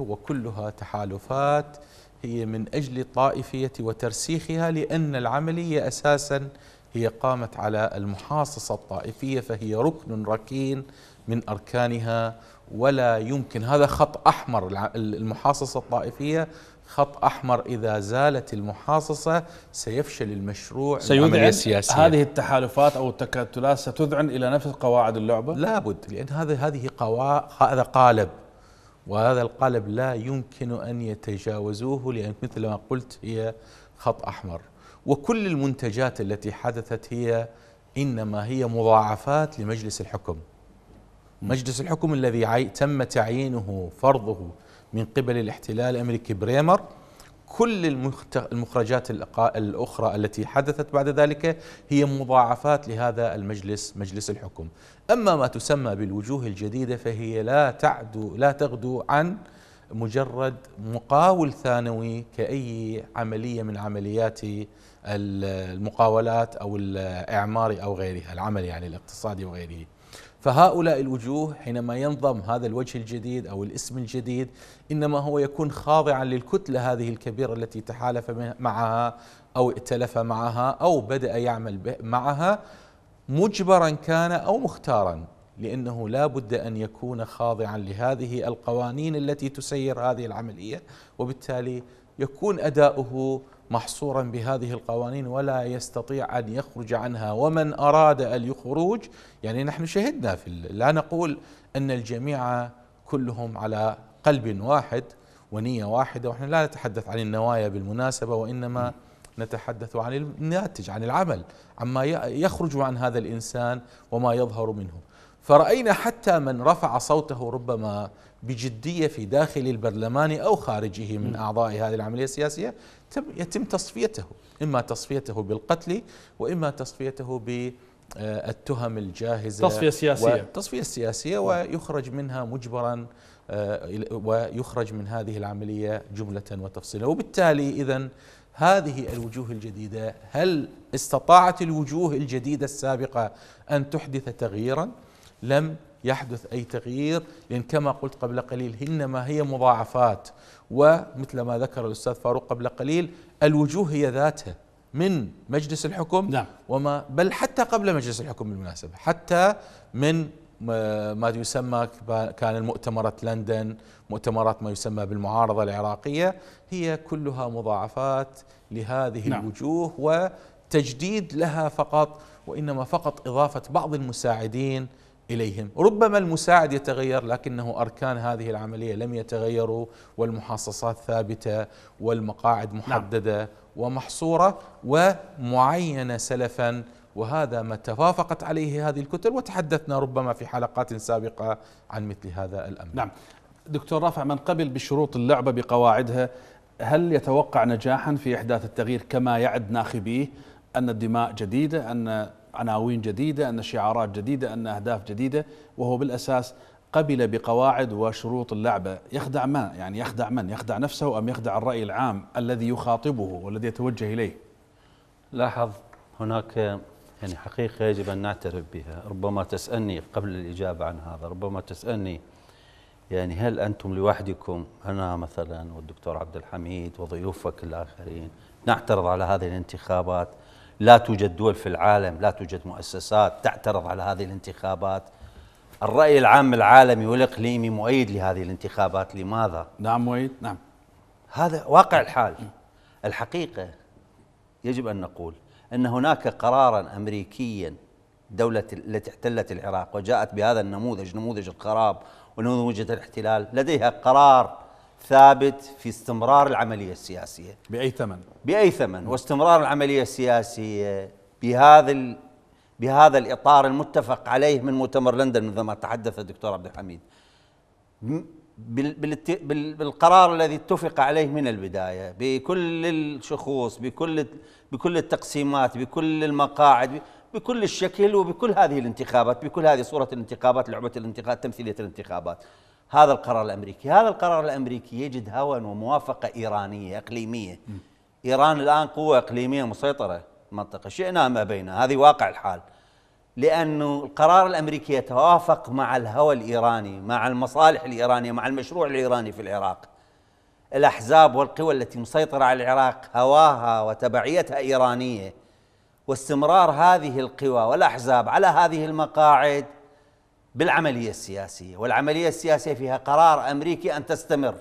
C: هو كلها تحالفات هي من أجل الطائفية وترسيخها لأن العملية أساساً هي قامت على المحاصصة الطائفية فهي ركن ركين من أركانها ولا يمكن هذا خط أحمر المحاصصة الطائفية خط أحمر إذا زالت المحاصصة سيفشل المشروع سيذعن السياسية هذه التحالفات أو التكتلات ستذعن إلى نفس قواعد اللعبة؟ لابد لأن هذا هذه هذا قالب وهذا القالب لا يمكن أن يتجاوزوه لأن مثل ما قلت هي خط أحمر وكل المنتجات التي حدثت هي إنما هي مضاعفات لمجلس الحكم مجلس الحكم الذي تم تعيينه فرضه من قبل الاحتلال الامريكي بريمر كل المخرجات الاخرى التي حدثت بعد ذلك هي مضاعفات لهذا المجلس مجلس الحكم اما ما تسمى بالوجوه الجديده فهي لا تعدو لا تغدو عن مجرد مقاول ثانوي كاي عمليه من عمليات المقاولات أو الإعماري أو غيره العمل يعني الاقتصادي وغيره فهؤلاء الوجوه حينما ينظم هذا الوجه الجديد او الاسم الجديد انما هو يكون خاضعا للكتله هذه الكبيره التي تحالف معها او ائتلف معها او بدا يعمل معها مجبرا كان او مختارا لانه لا بد ان يكون خاضعا لهذه القوانين التي تسير هذه العمليه وبالتالي يكون اداؤه محصورا بهذه القوانين ولا يستطيع ان يخرج عنها ومن اراد الخروج يعني نحن شهدنا في لا نقول ان الجميع كلهم على قلب واحد ونيه واحده ونحن لا نتحدث عن النوايا بالمناسبه وانما نتحدث عن الناتج عن العمل عما يخرج عن هذا الانسان وما يظهر منه فرأينا حتى من رفع صوته ربما بجدية في داخل البرلمان أو خارجه من أعضاء هذه العملية السياسية يتم تصفيته إما تصفيته بالقتل وإما تصفيته ب آه، التهم الجاهزة تصفية سياسية تصفية سياسية ويخرج منها مجبرا آه، ويخرج من هذه العملية جملة وتفصيلا وبالتالي إذا هذه الوجوه الجديدة هل استطاعت الوجوه الجديدة السابقة أن تحدث تغييرا لم يحدث أي تغيير لأن كما قلت قبل قليل إنما هي مضاعفات ومثل ما ذكر الأستاذ فاروق قبل قليل الوجوه هي ذاتها من مجلس الحكم نعم. وما بل حتى قبل مجلس الحكم بالمناسبة حتى من ما يسمى كان المؤتمرات لندن مؤتمرات ما يسمى بالمعارضة العراقية هي كلها مضاعفات لهذه نعم. الوجوه وتجديد لها فقط وإنما فقط إضافة بعض المساعدين اليهم، ربما المساعد يتغير لكنه اركان هذه العمليه لم يتغيروا والمحاصصات ثابته والمقاعد نعم. محدده نعم. ومحصوره ومعينه سلفا وهذا ما توافقت عليه هذه الكتل وتحدثنا ربما في حلقات سابقه عن مثل هذا الامر. نعم. دكتور رافع من قبل بشروط
A: اللعبه بقواعدها هل يتوقع نجاحا في احداث التغيير كما يعد ناخبيه ان الدماء جديده ان عناوين جديدة أن شعارات جديدة أن أهداف جديدة وهو بالأساس قبل بقواعد وشروط اللعبة يخدع ما يعني يخدع من يخدع نفسه أم يخدع الرأي العام الذي يخاطبه والذي يتوجه إليه
B: لاحظ هناك يعني حقيقة يجب أن نعترف بها ربما تسألني قبل الإجابة عن هذا ربما تسألني يعني هل أنتم لوحدكم أنا مثلا والدكتور عبد الحميد وضيوفك الآخرين نعترض على هذه الانتخابات لا توجد دول في العالم لا توجد مؤسسات تعترض على هذه الانتخابات الرأي العام العالمي والإقليمي مؤيد لهذه الانتخابات لماذا؟ نعم مؤيد نعم هذا واقع الحال الحقيقة يجب أن نقول أن هناك قرارا أمريكيا دولة التي احتلت العراق وجاءت بهذا النموذج نموذج الخراب ونموذج الاحتلال لديها قرار ثابت في استمرار العملية السياسية بأي ثمن؟ بأي ثمن واستمرار العملية السياسية بهذا بهذا الإطار المتفق عليه من مؤتمر لندن ما تحدث الدكتور عبد الحميد بالقرار الذي اتفق عليه من البداية بكل الشخوص بكل بكل التقسيمات بكل المقاعد بكل الشكل وبكل هذه الانتخابات بكل هذه صورة الانتخابات لعبة الانتخابات تمثيلية الانتخابات هذا القرار الامريكي، هذا القرار الامريكي يجد هوا وموافقه ايرانيه اقليميه. ايران الان قوه اقليميه مسيطره المنطقه، شئنا ما بينا، هذه واقع الحال. لانه القرار الامريكي يتوافق مع الهوى الايراني، مع المصالح الايرانيه، مع المشروع الايراني في العراق. الاحزاب والقوى التي مسيطره على العراق هواها وتبعيتها ايرانيه. واستمرار هذه القوى والاحزاب على هذه المقاعد بالعملية السياسية والعملية السياسية فيها قرار أمريكي أن تستمر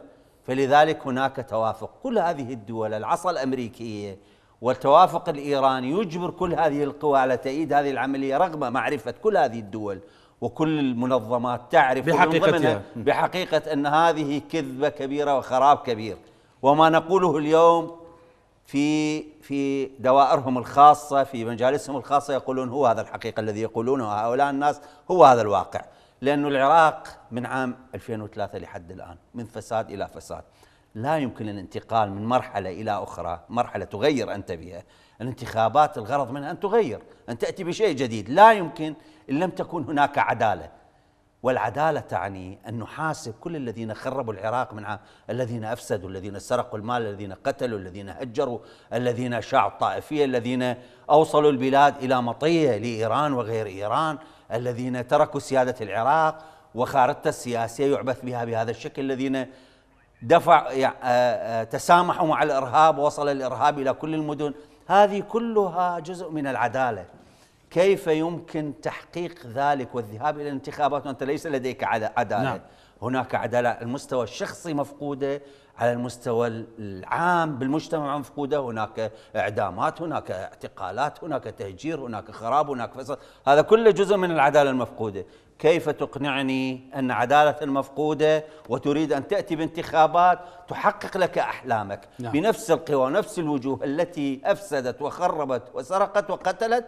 B: فلذلك هناك توافق كل هذه الدول العصا الأمريكية والتوافق الإيراني يجبر كل هذه القوى على تأييد هذه العملية رغم معرفة كل هذه الدول وكل المنظمات تعرف بحقيقتها بحقيقة أن هذه كذبة كبيرة وخراب كبير وما نقوله اليوم في في دوائرهم الخاصه في مجالسهم الخاصه يقولون هو هذا الحقيقه الذي يقولونه هؤلاء الناس هو هذا الواقع لأن العراق من عام 2003 لحد الآن من فساد إلى فساد لا يمكن الانتقال من مرحلة إلى أخرى مرحلة تغير أنت بها الانتخابات الغرض منها أن تغير أن تأتي بشيء جديد لا يمكن إن لم تكن هناك عدالة والعدالة تعني أن نحاسب كل الذين خربوا العراق من الذين أفسدوا الذين سرقوا المال الذين قتلوا الذين هجروا الذين شاعوا الطائفية الذين أوصلوا البلاد إلى مطية لإيران وغير إيران الذين تركوا سيادة العراق وخارطته السياسية يعبث بها بهذا الشكل الذين دفع آه، آه، تسامحوا مع الإرهاب ووصل الإرهاب إلى كل المدن هذه كلها جزء من العدالة كيف يمكن تحقيق ذلك والذهاب الى الانتخابات وانت ليس لديك عداله نعم. هناك عداله المستوى الشخصي مفقوده على المستوى العام بالمجتمع مفقوده هناك اعدامات هناك اعتقالات هناك تهجير هناك خراب هناك فساد هذا كله جزء من العداله المفقوده كيف تقنعني ان عداله المفقوده وتريد ان تاتي بانتخابات تحقق لك احلامك نعم. بنفس القوى ونفس الوجوه التي افسدت وخربت وسرقت وقتلت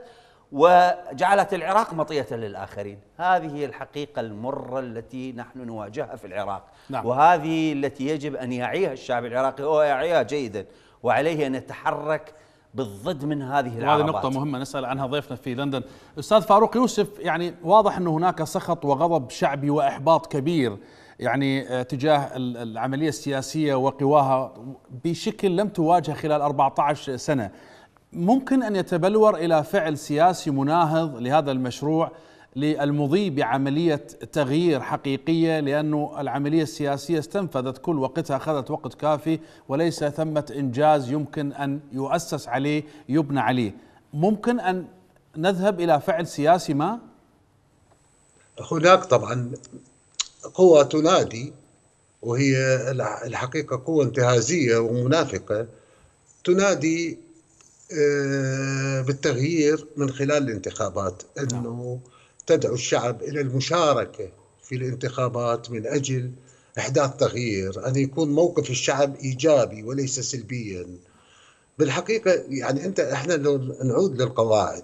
B: وجعلت العراق مطية للآخرين هذه هي الحقيقة المرة التي نحن نواجهها في العراق نعم. وهذه التي يجب أن يعيها الشعب العراقي هو يعيها جيدا وعليه أن يتحرك بالضد من هذه
D: العربات وهذه نقطة مهمة
A: نسأل عنها ضيفنا في لندن أستاذ فاروق يوسف يعني واضح أن هناك سخط وغضب شعبي وإحباط كبير يعني آه، تجاه العملية السياسية وقواها بشكل لم تواجه خلال 14 سنة ممكن ان يتبلور الى فعل سياسي مناهض لهذا المشروع للمضي بعمليه تغيير حقيقيه لانه العمليه السياسيه استنفذت كل وقتها اخذت وقت كافي وليس ثمه انجاز يمكن ان يؤسس عليه يبنى عليه ممكن ان نذهب الى فعل سياسي ما
E: هناك طبعا قوى تنادي وهي الحقيقه قوه انتهازيه ومنافقه تنادي آه، بالتغيير من خلال الانتخابات انه نعم. تدعو الشعب الى المشاركه في الانتخابات من اجل احداث تغيير، ان يكون موقف الشعب ايجابي وليس سلبيا. بالحقيقه يعني انت احنا لو نعود للقواعد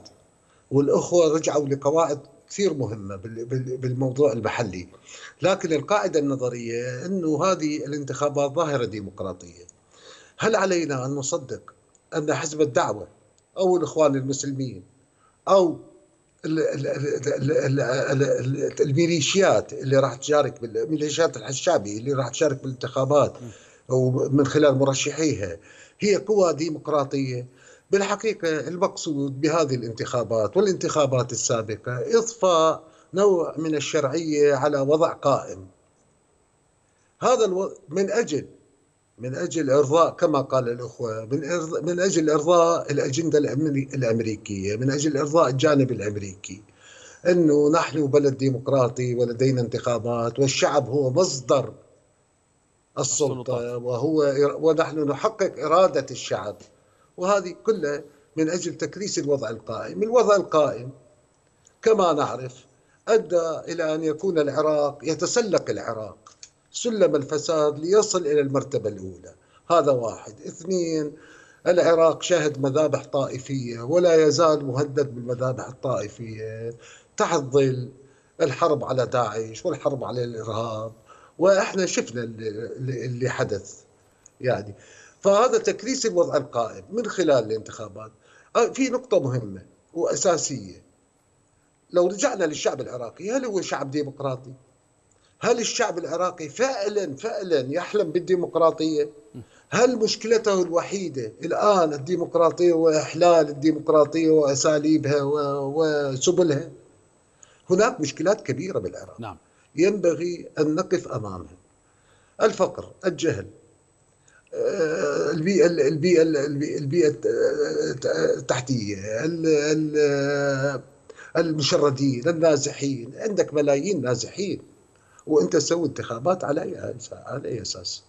E: والاخوه رجعوا لقواعد كثير مهمه بالموضوع المحلي، لكن القاعده النظريه انه هذه الانتخابات ظاهره ديمقراطيه. هل علينا ان نصدق أن حزب الدعوة أو الإخوان المسلمين أو الميليشيات اللي راح تشارك الميليشيات الشعبي اللي راح تشارك بالانتخابات ومن خلال مرشحيها هي قوى ديمقراطية بالحقيقة المقصود بهذه الانتخابات والانتخابات السابقة إضفاء نوع من الشرعية على وضع قائم هذا الوضع من أجل من أجل إرضاء كما قال الأخوة من, إرضاء من أجل إرضاء الأجندة الأمريكية من أجل إرضاء الجانب الأمريكي أنه نحن بلد ديمقراطي ولدينا انتخابات والشعب هو مصدر السلطة وهو ونحن نحقق إرادة الشعب وهذه كلها من أجل تكريس الوضع القائم الوضع القائم كما نعرف أدى إلى أن يكون العراق يتسلق العراق سلم الفساد ليصل إلى المرتبة الأولى هذا واحد اثنين العراق شهد مذابح طائفية ولا يزال مهدد بالمذابح الطائفية تحت ظل الحرب على داعش والحرب على الإرهاب وإحنا شفنا اللي حدث يعني فهذا تكريس الوضع القائم من خلال الانتخابات في نقطة مهمة وأساسية لو رجعنا للشعب العراقي هل هو شعب ديمقراطي؟ هل الشعب العراقي فعلا فعلا يحلم بالديمقراطية؟ هل مشكلته الوحيدة الآن الديمقراطية وإحلال الديمقراطية وأساليبها وسبلها؟ هناك مشكلات كبيرة بالعراق نعم. ينبغي أن نقف أمامها الفقر الجهل آه، البيئة البيئة البيئة التحتية المشردين النازحين عندك ملايين نازحين وانت تسوي انتخابات على اي على اي اساس؟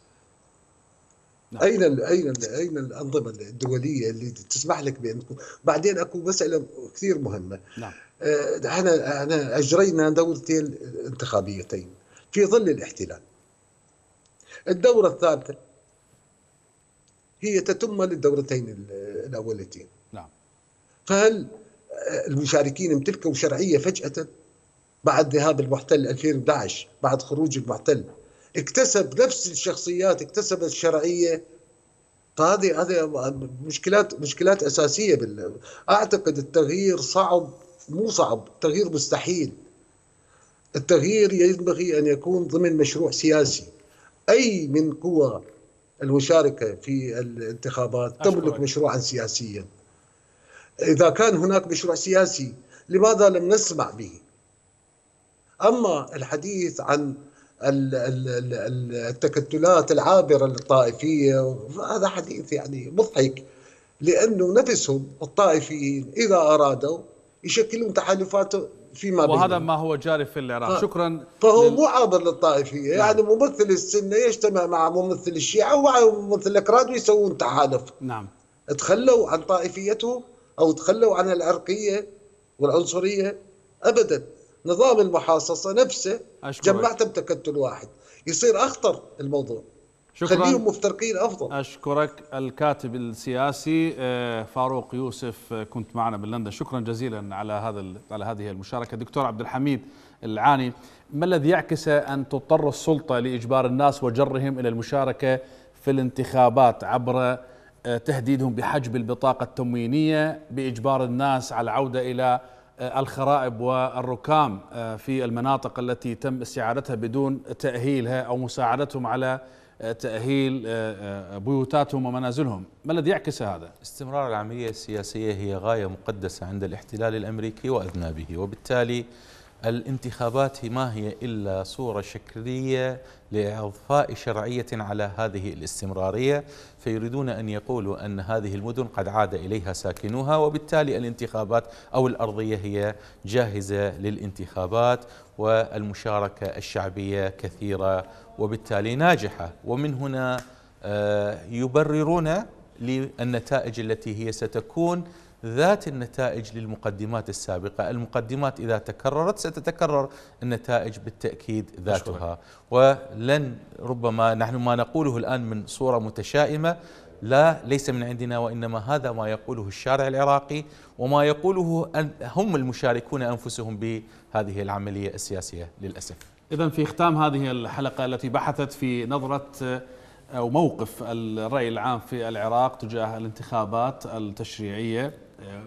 E: نعم. اين الـ اين الـ اين الانظمه الدوليه اللي تسمح لك بان بعدين اكو مساله كثير مهمه نعم احنا آه، احنا اجرينا دورتين انتخابيتين في ظل الاحتلال الدوره الثالثه هي تتم للدورتين الاولتين نعم فهل المشاركين امتلكوا شرعيه فجاه بعد ذهاب المحتل 2011 بعد خروج المحتل اكتسب نفس الشخصيات اكتسب الشرعيه فهذه هذه مشكلات مشكلات اساسيه بال... اعتقد التغيير صعب مو صعب التغيير مستحيل التغيير ينبغي ان يكون ضمن مشروع سياسي اي من قوى المشاركه في الانتخابات تملك مشروعا سياسيا اذا كان هناك مشروع سياسي لماذا لم نسمع به أما الحديث عن التكتلات العابرة للطائفية هذا حديث يعني مضحك لأنه نفسهم الطائفيين إذا أرادوا يشكلون تحالفات فيما بينهم وهذا
A: ما هو جاري في العراق آه.
E: شكرا فهو لل... مو عابر للطائفية نعم. يعني ممثل السنة يجتمع مع ممثل الشيعة وممثل الأكراد ويسوون تحالف نعم تخلوا عن طائفيتهم أو تخلوا عن العرقية والعنصرية أبدا نظام المحاصصة نفسه أشكرك. جمعتهم تكتل واحد يصير أخطر الموضوع شكرا خليهم
A: مفترقين أفضل أشكرك الكاتب السياسي آه، فاروق يوسف آه، كنت معنا من لندن شكرا جزيلا على هذا على هذه المشاركة دكتور عبد الحميد العاني ما الذي يعكس أن تضطر السلطة لإجبار الناس وجرهم إلى المشاركة في الانتخابات عبر آه، تهديدهم بحجب البطاقة التموينية بإجبار الناس على العودة إلى الخرائب والركام آه، في المناطق التي تم استعادتها بدون تأهيلها أو مساعدتهم على آه، تأهيل آه، بيوتاتهم ومنازلهم ما الذي
C: يعكس هذا؟ استمرار العملية السياسية هي غاية مقدسة عند الاحتلال الأمريكي وأذنابه وبالتالي الانتخابات ما هي إلا صورة شكلية لإضفاء شرعية على هذه الاستمرارية فيريدون أن يقولوا أن هذه المدن قد عاد إليها ساكنوها وبالتالي الانتخابات أو الأرضية هي جاهزة للانتخابات والمشاركة الشعبية كثيرة وبالتالي ناجحة ومن هنا آه، يبررون للنتائج التي هي ستكون ذات النتائج للمقدمات السابقة المقدمات إذا تكررت ستتكرر النتائج بالتأكيد ذاتها ولن ربما نحن ما نقوله الآن من صورة متشائمة لا ليس من عندنا وإنما هذا ما يقوله الشارع العراقي وما يقوله هم المشاركون أنفسهم بهذه العملية السياسية للأسف
A: إذا في ختام هذه الحلقة التي بحثت في نظرة أو موقف الرأي العام في العراق تجاه الانتخابات التشريعية آه،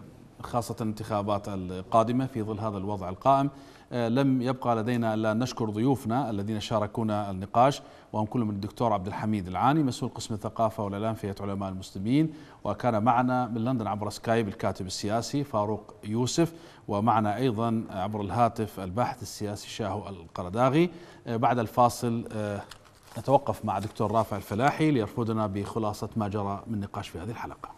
A: خاصة الانتخابات القادمة في ظل هذا الوضع القائم آه، لم يبقى لدينا الا نشكر ضيوفنا الذين شاركونا النقاش وهم كلهم الدكتور عبد الحميد العاني مسؤول قسم الثقافه والاعلام في هيئه علماء المسلمين وكان معنا من لندن عبر سكايب الكاتب السياسي فاروق يوسف ومعنا ايضا عبر الهاتف الباحث السياسي شاهو القرداغي آه، بعد الفاصل نتوقف مع دكتور رافع الفلاحي ليرفضنا بخلاصه ما جرى من نقاش في هذه الحلقه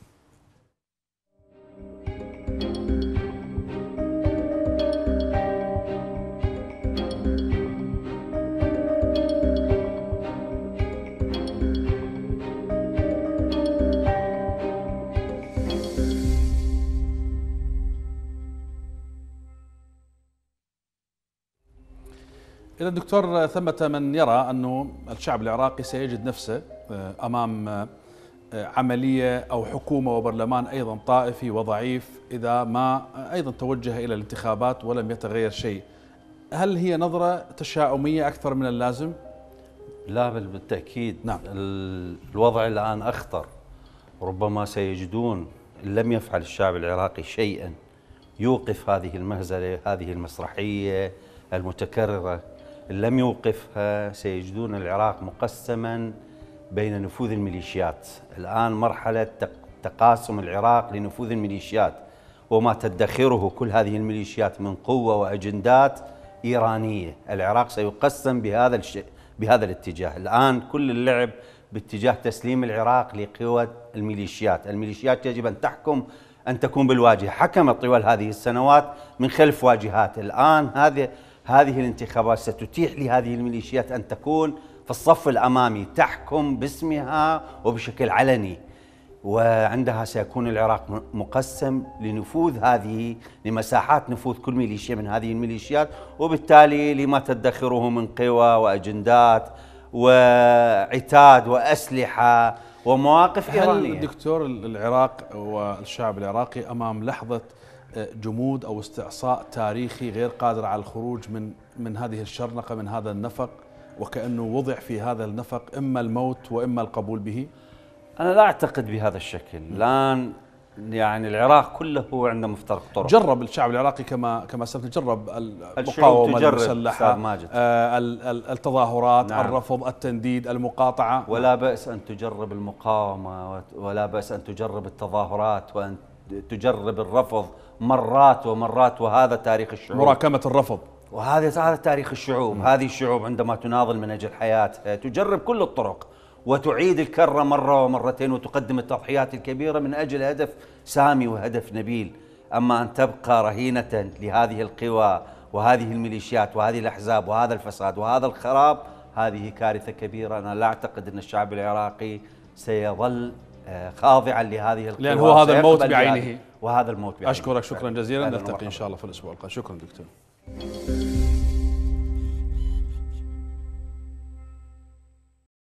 A: إذا دكتور ثمة من يرى أنه الشعب العراقي سيجد نفسه آه، أمام آه، عملية أو حكومة وبرلمان أيضا طائفي وضعيف إذا ما أيضا توجه إلى الانتخابات ولم يتغير شيء هل هي نظرة
B: تشاؤمية أكثر من اللازم؟ لا بل بالتأكيد نعم. الوضع الآن أخطر ربما سيجدون لم يفعل الشعب العراقي شيئا يوقف هذه المهزلة هذه المسرحية المتكررة إن لم يوقفها سيجدون العراق مقسما بين نفوذ الميليشيات الآن مرحلة تقاسم العراق لنفوذ الميليشيات وما تدخره كل هذه الميليشيات من قوة وأجندات إيرانية العراق سيقسم بهذا الشيء بهذا الاتجاه الآن كل اللعب باتجاه تسليم العراق لقوى الميليشيات الميليشيات يجب أن تحكم أن تكون بالواجهة حكمت طوال هذه السنوات من خلف واجهات الآن هذه هذه الانتخابات ستتيح لهذه الميليشيات أن تكون في الصف الأمامي تحكم باسمها وبشكل علني وعندها سيكون العراق مقسم لنفوذ هذه لمساحات نفوذ كل ميليشيا من هذه الميليشيات وبالتالي لما تدخره من قوى وأجندات وعتاد وأسلحة ومواقف إيرانية هل
A: دكتور العراق والشعب العراقي أمام لحظة آه، جمود او استعصاء تاريخي غير قادر على الخروج من من هذه الشرنقه من هذا النفق وكانه وضع في هذا النفق اما الموت واما القبول به؟
B: انا لا اعتقد بهذا الشكل، الان يعني العراق كله هو عنده مفترق طرق جرب
A: الشعب العراقي كما كما سبت جرب المقاومه المسلحه ماجد.
B: آه التظاهرات نعم. الرفض التنديد المقاطعه ولا بأس ان تجرب المقاومه ولا بأس ان تجرب التظاهرات وان تجرب الرفض مرات ومرات وهذا تاريخ الشعوب مراكمة الرفض وهذا هذا تاريخ الشعوب نعم. هذه الشعوب عندما تناضل من أجل حياتها تجرب كل الطرق وتعيد الكرة مرة ومرتين وتقدم التضحيات الكبيرة من أجل هدف سامي وهدف نبيل أما أن تبقى رهينة لهذه القوى وهذه الميليشيات وهذه الأحزاب وهذا الفساد وهذا الخراب هذه كارثة كبيرة أنا لا أعتقد أن الشعب العراقي سيظل آه، خاضعا لهذه القوى لأن هو هذا الموت بعينه وهذا الموت بحاجة. أشكرك شكرا جزيلا نلتقي إن شاء الله في الأسبوع القادم شكرا دكتور